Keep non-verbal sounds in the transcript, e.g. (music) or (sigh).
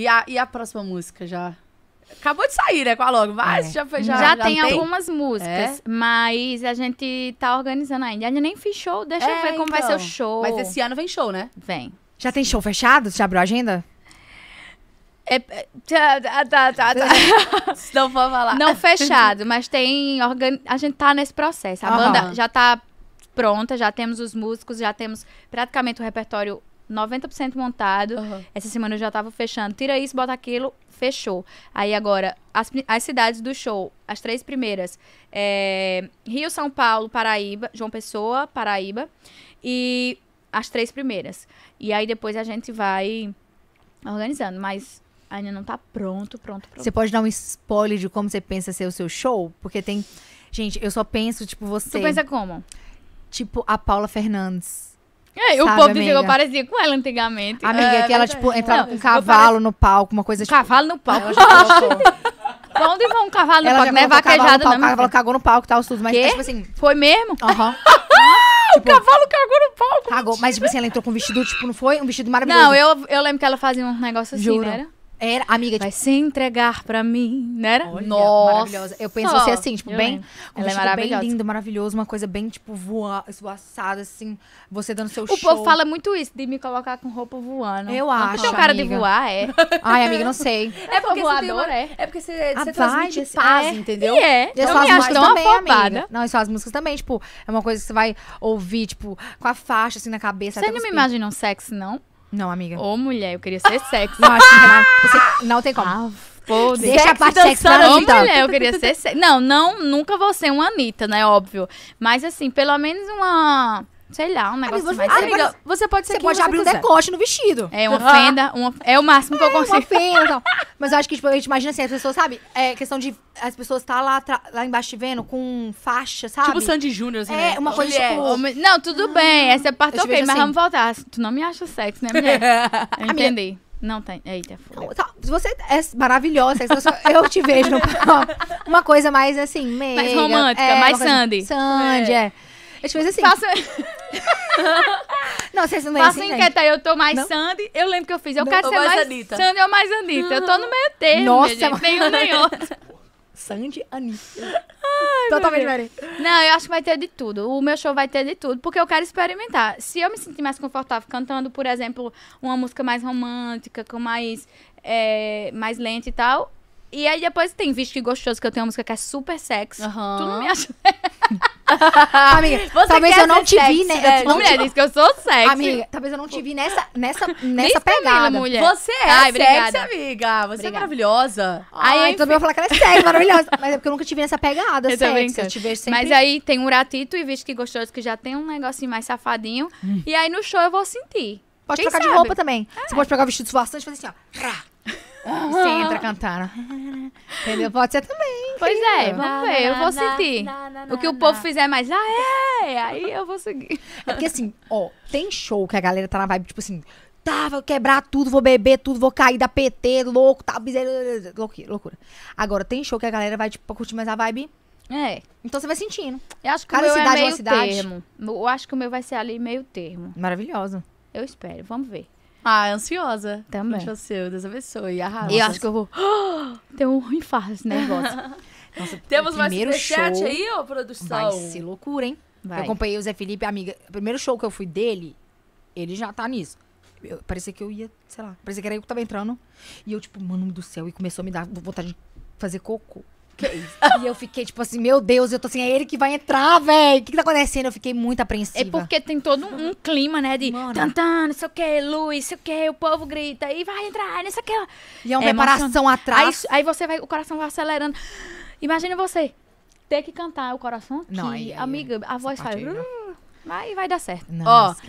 E a, e a próxima música já? Acabou de sair, né? Com a logo, mas é. já foi. Já, já, já tem, tem, algumas músicas, é. mas a gente tá organizando ainda. Ainda nem fiz show, deixa é, eu ver como vai ser o então. show. Mas esse ano vem show, né? Vem. Já tem show fechado? Você já abriu a agenda? É, é tá, tá, tá, tá, tá. (laughs) Se não for falar. Não fechado, mas tem. Organ... A gente tá nesse processo. A uhum. banda já tá pronta, já temos os músicos, já temos praticamente o repertório 90% montado. Uhum. Essa semana eu já tava fechando. Tira isso, bota aquilo, fechou. Aí agora, as, as cidades do show, as três primeiras: é, Rio, São Paulo, Paraíba, João Pessoa, Paraíba. E as três primeiras. E aí depois a gente vai organizando, mas ainda não tá pronto, pronto, pronto. Você pode dar um spoiler de como você pensa ser o seu show? Porque tem. Gente, eu só penso, tipo, você. Tu pensa como? Tipo, a Paula Fernandes. É, sabe, o povo dizia que eu parecia com ela antigamente. Amiga, é, que ela, tipo, é, entrava com um cavalo pare... no palco, uma coisa tipo... Cavalo no palco? (laughs) Pra onde vai um cavalo no ela palco? Não é vaquejada, não. O cavalo cagou no palco e tal, tudo. Mas, é, tipo assim... Foi mesmo? Aham. (laughs) Ah, tipo, o cavalo cagou no palco. Cagou. Mas, tipo assim, ela entrou com um vestido, tipo, não foi? Um vestido maravilhoso. Não, eu, eu lembro que ela fazia um negócio assim, Juro. né? Era? Era, amiga, Vai tipo, se entregar pra mim, né? Era? Nossa. Eu penso você assim, assim, tipo, eu bem. Lembro. É um Ela é maravilhosa. bem lindo, maravilhoso, uma coisa bem, tipo, voa, esvoaçada, assim, você dando seu o show. O povo fala muito isso, de me colocar com roupa voando. Eu acho. Porque é um cara de voar, é. Ai, amiga, não sei. É, (laughs) é porque é voador, uma, é. É porque você, você transmite esse paz, é. entendeu? E é. E as músicas também, Amiga. Não, isso as músicas também, tipo, é uma coisa que você vai ouvir, tipo, com a faixa, assim, na cabeça. Você não me imagina um sexo, não? Não, amiga. Ou mulher, eu queria ser sexy. Não, acho que não, você, não tem como. Ah, Deixa sexy a parte sexy pra mim, então. mulher, eu queria ser sexy. Não, não, nunca vou ser uma Anitta, né? Óbvio. Mas, assim, pelo menos uma... Sei lá, um negócio amiga, mais... Amiga, você pode ser Você pode você abrir quiser. um decote no vestido. É, uma fenda. Uma, é o máximo que é, eu consigo. uma fenda. Então. (laughs) Mas eu acho que, tipo, a gente imagina assim, as pessoas, sabe? É questão de as pessoas tá lá, tra- lá embaixo te vendo com faixa, sabe? Tipo Sandy Júnior, assim, É, né? uma coisa, tipo... Não, tudo hum. bem, essa é parte eu te ok, mas assim. vamos voltar. Tu não me acha sexy, né, mulher? (laughs) Amiga- entendi. Não tem. Eita, foda. Não, você é maravilhosa, eu eu te vejo no palco. Uma coisa mais assim, meio. romântica, é, mais Sandy. Sandy, é. Eu te vejo assim. Faça- (laughs) Não, vocês não é Faço assim, né? enquete aí, eu tô mais não? Sandy. Eu lembro que eu fiz. Eu não, quero ser mais, mais Anitta. Sandy ou mais Anitta. Eu tô no meio termo, Nossa, minha Nenhum nem outro. Sandy Anitta. Totalmente diferente. Não, eu acho que vai ter de tudo. O meu show vai ter de tudo, porque eu quero experimentar. Se eu me sentir mais confortável cantando, por exemplo, uma música mais romântica, com mais, é, mais lenta e tal, e aí depois tem Visto que Gostoso, que eu tenho uma música que é super sexy. Uhum. Tu não me acha. (laughs) (laughs) Amiga, Você talvez eu não te sexy, vi, né? Não mulher, que eu sou sexy. Amiga, talvez eu não te vi nessa, nessa, nessa pegada. Camila, mulher. Você é Ai, sexy, amiga. Você é obrigada. é maravilhosa. Ai, Ai então eu vou falar que ela é sexy, maravilhosa. Mas é porque eu nunca te vi nessa pegada, eu sexy. Eu te vejo sempre... Mas aí tem um ratito e Visto que Gostoso, que já tem um negocinho mais safadinho. Hum. E aí no show eu vou sentir. Pode Quem trocar sabe? de roupa também. É. Você pode pegar o vestido esvoaçante e fazer assim, ó. Você entra cantando. Entendeu? Pode ser também. Pois é, vamos ver. Eu vou sentir. o que o povo fizer mais, ah, é, aí eu vou seguir. É porque assim, ó, tem show que a galera tá na vibe, tipo assim, tá, vou quebrar tudo, vou beber tudo, vou cair da PT, louco, tá, loucura, loucura. Agora, tem show que a galera vai, tipo, curtir mais a vibe. É. Então você vai sentindo. Eu acho que Cada o meu é cidade é meio uma cidade. termo. Eu acho que o meu vai ser ali meio termo. Maravilhoso. Eu espero, vamos ver. Ah, ansiosa. Também. Deixa seu, Deus abençoe. Arrasa. Eu acho que eu vou. (gasps) Tem um infarto esse negócio. (laughs) Nossa, Temos mais superchat aí, ô produção? Vai ser loucura, hein? Vai. Eu acompanhei o Zé Felipe, amiga. O primeiro show que eu fui dele, ele já tá nisso. Eu, parecia que eu ia, sei lá, parecia que era eu que tava entrando. E eu, tipo, mano do céu, e começou a me dar vontade de fazer cocô. É e eu fiquei, tipo assim, meu Deus, eu tô assim, é ele que vai entrar, velho. O que, que tá acontecendo? Eu fiquei muito apreensiva. É porque tem todo um, um clima, né? De tantã, não sei o que, luz, não sei o que, o povo grita, e vai entrar, não sei o que. E é uma é preparação atrás. Aí, aí, você vai, o coração vai acelerando. Imagina você ter que cantar o coração aqui. Não, aí, aí, amiga, a voz faz. Aí, vai, vai dar certo. Não, Ó,